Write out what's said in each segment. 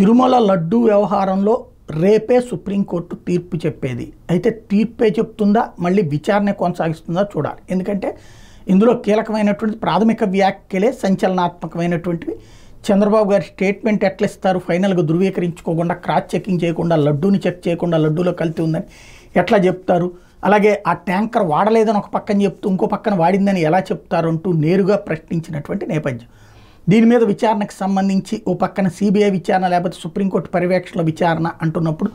తిరుమల లడ్డు వ్యవహారంలో రేపే సుప్రీంకోర్టు తీర్పు చెప్పేది అయితే తీర్పే చెప్తుందా మళ్ళీ విచారణ కొనసాగిస్తుందా చూడాలి ఎందుకంటే ఇందులో కీలకమైనటువంటి ప్రాథమిక వ్యాఖ్యలే సంచలనాత్మకమైనటువంటివి చంద్రబాబు గారి స్టేట్మెంట్ ఎట్లా ఇస్తారు ఫైనల్గా ధృవీకరించుకోకుండా క్రాస్ చెకింగ్ చేయకుండా లడ్డూని చెక్ చేయకుండా లడ్డూలో కలిసి ఉందని ఎట్లా చెప్తారు అలాగే ఆ ట్యాంకర్ వాడలేదని ఒక పక్కన చెప్తూ ఇంకో పక్కన వాడిందని ఎలా చెప్తారు అంటూ నేరుగా ప్రశ్నించినటువంటి నేపథ్యం దీని మీద విచారణకు సంబంధించి ఓ పక్కన సిబిఐ విచారణ లేకపోతే సుప్రీంకోర్టు పర్యవేక్షణ విచారణ అంటున్నప్పుడు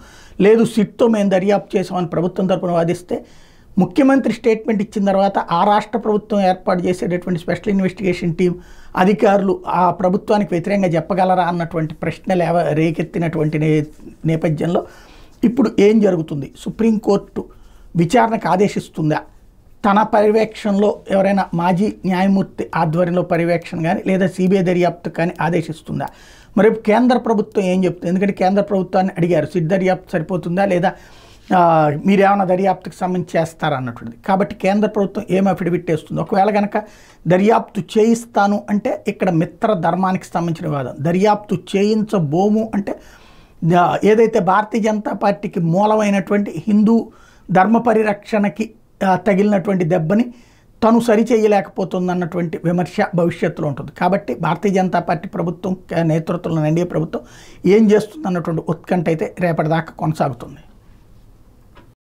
లేదు సిట్తో మేము దర్యాప్తు చేసామని ప్రభుత్వం తరపున వాదిస్తే ముఖ్యమంత్రి స్టేట్మెంట్ ఇచ్చిన తర్వాత ఆ రాష్ట్ర ప్రభుత్వం ఏర్పాటు చేసేటటువంటి స్పెషల్ ఇన్వెస్టిగేషన్ టీం అధికారులు ఆ ప్రభుత్వానికి వ్యతిరేకంగా చెప్పగలరా అన్నటువంటి ప్రశ్న లేవ రేకెత్తినటువంటి నేపథ్యంలో ఇప్పుడు ఏం జరుగుతుంది సుప్రీంకోర్టు విచారణకు ఆదేశిస్తుందా తన పర్యవేక్షణలో ఎవరైనా మాజీ న్యాయమూర్తి ఆధ్వర్యంలో పర్యవేక్షణ కానీ లేదా సిబిఐ దర్యాప్తు కానీ ఆదేశిస్తుందా మరి కేంద్ర ప్రభుత్వం ఏం చెప్తుంది ఎందుకంటే కేంద్ర ప్రభుత్వాన్ని అడిగారు సిట్ దర్యాప్తు సరిపోతుందా లేదా మీరేమైనా దర్యాప్తుకి సంబంధించి చేస్తారా అన్నటువంటిది కాబట్టి కేంద్ర ప్రభుత్వం ఏం అఫిడవిట్ వేస్తుంది ఒకవేళ కనుక దర్యాప్తు చేయిస్తాను అంటే ఇక్కడ మిత్ర ధర్మానికి సంబంధించిన వాదం దర్యాప్తు చేయించబోము అంటే ఏదైతే భారతీయ జనతా పార్టీకి మూలమైనటువంటి హిందూ ధర్మ పరిరక్షణకి తగిలినటువంటి దెబ్బని తను సరిచేయలేకపోతుందన్నటువంటి విమర్శ భవిష్యత్తులో ఉంటుంది కాబట్టి భారతీయ జనతా పార్టీ ప్రభుత్వం నేతృత్వంలో ఎన్డీఏ ప్రభుత్వం ఏం చేస్తుందన్నటువంటి ఉత్కంఠ అయితే రేపటిదాకా కొనసాగుతుంది